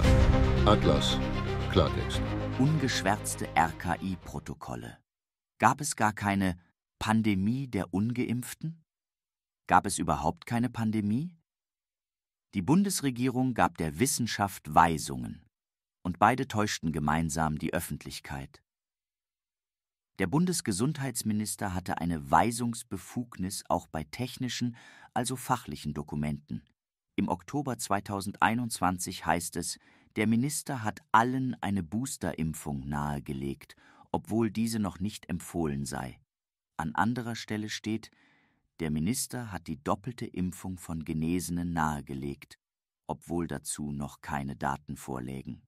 Bürger. Atlas. Klartext. Ungeschwärzte RKI-Protokolle. Gab es gar keine Pandemie der Ungeimpften? Gab es überhaupt keine Pandemie? Die Bundesregierung gab der Wissenschaft Weisungen, und beide täuschten gemeinsam die Öffentlichkeit. Der Bundesgesundheitsminister hatte eine Weisungsbefugnis auch bei technischen, also fachlichen Dokumenten. Im Oktober 2021 heißt es, der Minister hat allen eine Boosterimpfung nahegelegt, obwohl diese noch nicht empfohlen sei. An anderer Stelle steht, der Minister hat die doppelte Impfung von Genesenen nahegelegt, obwohl dazu noch keine Daten vorlägen.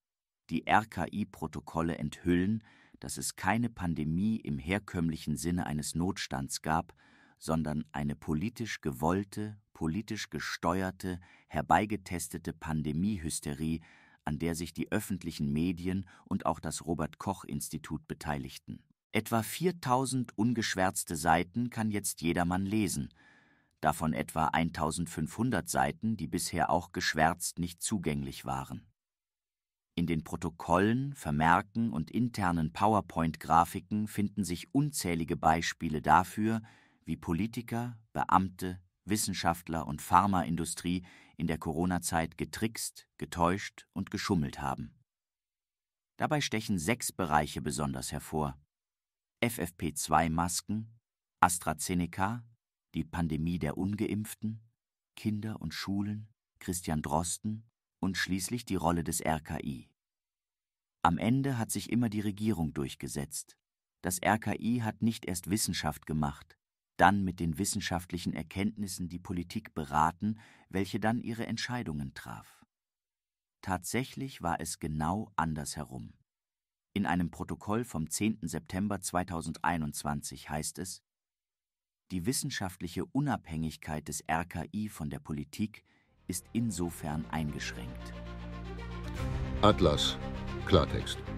Die RKI-Protokolle enthüllen, dass es keine Pandemie im herkömmlichen Sinne eines Notstands gab, sondern eine politisch gewollte politisch gesteuerte, herbeigetestete Pandemiehysterie, an der sich die öffentlichen Medien und auch das Robert Koch Institut beteiligten. Etwa 4000 ungeschwärzte Seiten kann jetzt jedermann lesen, davon etwa 1500 Seiten, die bisher auch geschwärzt nicht zugänglich waren. In den Protokollen, Vermerken und internen PowerPoint-Grafiken finden sich unzählige Beispiele dafür, wie Politiker, Beamte, Wissenschaftler und Pharmaindustrie in der Corona-Zeit getrickst, getäuscht und geschummelt haben. Dabei stechen sechs Bereiche besonders hervor. FFP2-Masken, AstraZeneca, die Pandemie der Ungeimpften, Kinder und Schulen, Christian Drosten und schließlich die Rolle des RKI. Am Ende hat sich immer die Regierung durchgesetzt. Das RKI hat nicht erst Wissenschaft gemacht, dann mit den wissenschaftlichen Erkenntnissen die Politik beraten, welche dann ihre Entscheidungen traf. Tatsächlich war es genau andersherum. In einem Protokoll vom 10. September 2021 heißt es, die wissenschaftliche Unabhängigkeit des RKI von der Politik ist insofern eingeschränkt. Atlas, Klartext.